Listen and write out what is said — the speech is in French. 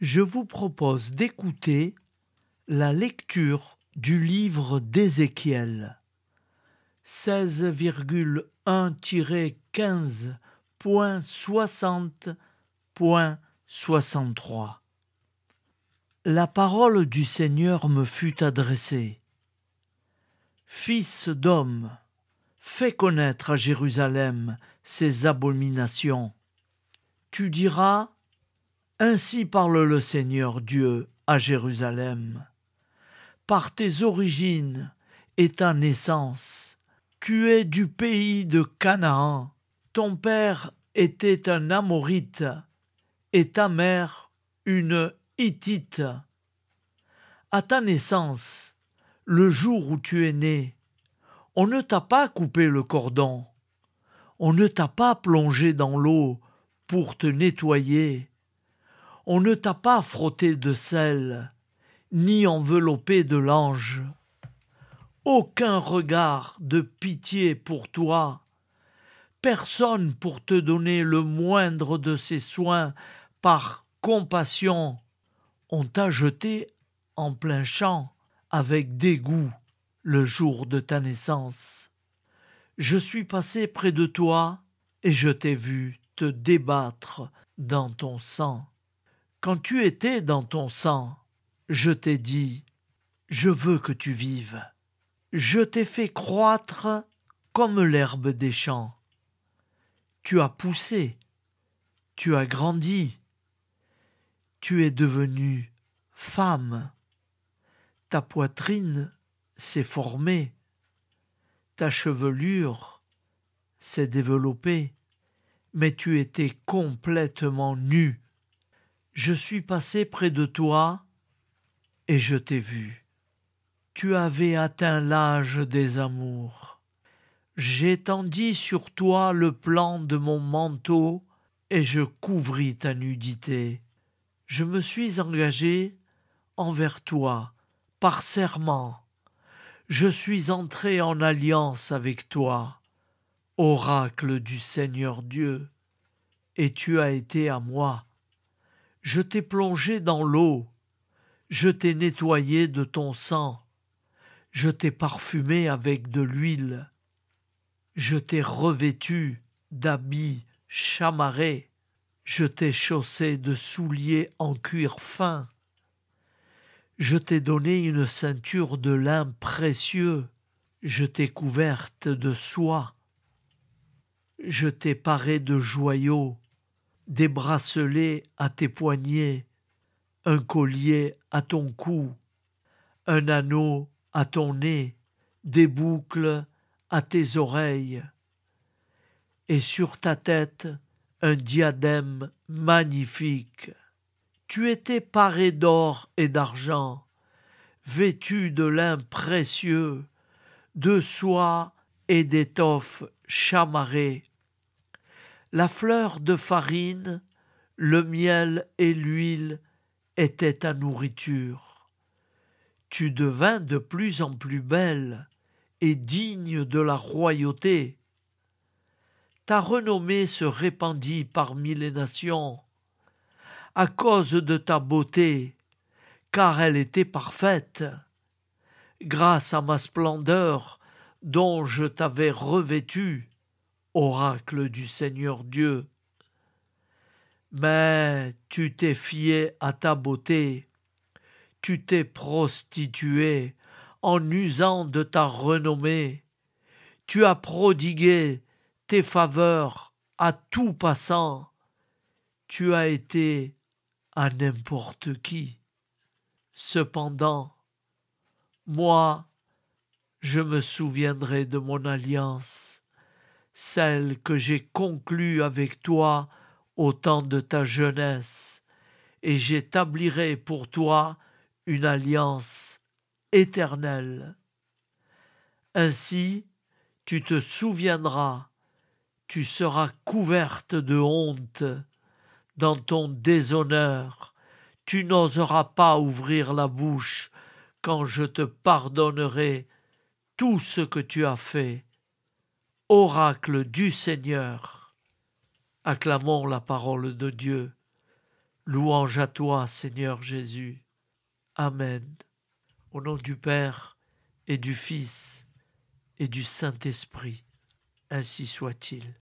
je vous propose d'écouter la lecture du livre d'Ézéchiel 16,1-15.60.63. La parole du Seigneur me fut adressée. Fils d'homme, fais connaître à Jérusalem ses abominations. Tu diras, ainsi parle le Seigneur Dieu à Jérusalem. Par tes origines et ta naissance, tu es du pays de Canaan. Ton père était un Amorite et ta mère une Hittite. À ta naissance, le jour où tu es né, on ne t'a pas coupé le cordon, on ne t'a pas plongé dans l'eau pour te nettoyer on ne t'a pas frotté de sel, ni enveloppé de l'ange. Aucun regard de pitié pour toi, personne pour te donner le moindre de ses soins par compassion. On t'a jeté en plein champ avec dégoût le jour de ta naissance. Je suis passé près de toi et je t'ai vu te débattre dans ton sang. Quand tu étais dans ton sang, je t'ai dit, je veux que tu vives. Je t'ai fait croître comme l'herbe des champs. Tu as poussé, tu as grandi, tu es devenue femme. Ta poitrine s'est formée, ta chevelure s'est développée, mais tu étais complètement nue je suis passé près de toi et je t'ai vu. Tu avais atteint l'âge des amours. J'étendis sur toi le plan de mon manteau et je couvris ta nudité. Je me suis engagé envers toi par serment. Je suis entré en alliance avec toi, oracle du Seigneur Dieu, et tu as été à moi. Je t'ai plongé dans l'eau, je t'ai nettoyé de ton sang, je t'ai parfumé avec de l'huile, je t'ai revêtu d'habits chamarrés, je t'ai chaussé de souliers en cuir fin, je t'ai donné une ceinture de lin précieux, je t'ai couverte de soie, je t'ai paré de joyaux, des bracelets à tes poignets, un collier à ton cou, un anneau à ton nez, des boucles à tes oreilles, et sur ta tête un diadème magnifique. Tu étais paré d'or et d'argent, vêtu de lin précieux, de soie et d'étoffe chamarrée la fleur de farine, le miel et l'huile étaient ta nourriture. Tu devins de plus en plus belle et digne de la royauté. Ta renommée se répandit parmi les nations à cause de ta beauté, car elle était parfaite. Grâce à ma splendeur dont je t'avais revêtue, oracle du Seigneur Dieu. Mais tu t'es fié à ta beauté, tu t'es prostitué en usant de ta renommée, tu as prodigué tes faveurs à tout passant, tu as été à n'importe qui. Cependant, moi, je me souviendrai de mon alliance celle que j'ai conclue avec toi au temps de ta jeunesse, et j'établirai pour toi une alliance éternelle. Ainsi, tu te souviendras, tu seras couverte de honte dans ton déshonneur, tu n'oseras pas ouvrir la bouche quand je te pardonnerai tout ce que tu as fait oracle du Seigneur. Acclamons la parole de Dieu. Louange à toi, Seigneur Jésus. Amen. Au nom du Père et du Fils et du Saint-Esprit, ainsi soit-il.